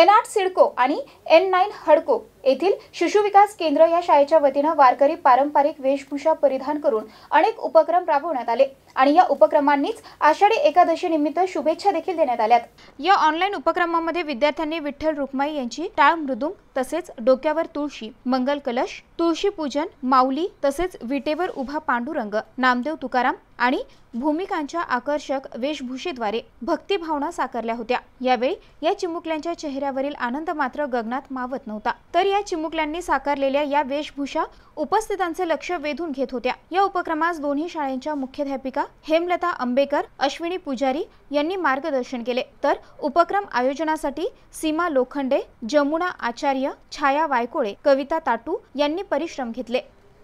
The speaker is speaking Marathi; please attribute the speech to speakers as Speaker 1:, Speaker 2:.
Speaker 1: एन आठ सिडको आणि एन नाईन हडको येथील शिशु विकास केंद्र या शाळेच्या वतीनं वारकरी पारंपरिक वेशभूषा परिधान करून अनेक उपक्रम राबवण्यात आले आणि या उपक्रमांनीच आषाढी एकादशी निमित्त शुभेच्छा देखील देण्यात आल्यात या ऑनलाईन उपक्रमामध्ये विद्यार्थ्यांनी विठ्ठल रुक्माई यांची टाळ मृदुंग तसेच डोक्यावर तुळशी मंगल कलश तुळशी पूजन माऊली तसेच विटेवर उभा पांडुरंग नामदेव तुकाराम आणि भूमिकांच्या आकर्षक वेशभूषेद्वारे भक्तिभावना साकारल्या होत्या यावेळी या चिमुकल्यांच्या चेहऱ्या चेहऱ्यावरील आनंद मात्र गगनात मावत नव्हता तर या चिमुकल्यांनी साकारलेल्या या वेशभूषा उपस्थितांचे लक्ष वेधून घेत होत्या या उपक्रमास दोन्ही शाळेच्या मुख्याध्यापिका हेमलता आंबेकर अश्विनी पुजारी यांनी मार्गदर्शन केले तर उपक्रम आयोजनासाठी सीमा लोखंडे जमुना आचार्य छाया वायकोळे कविता ताटू यांनी परिश्रम घेतले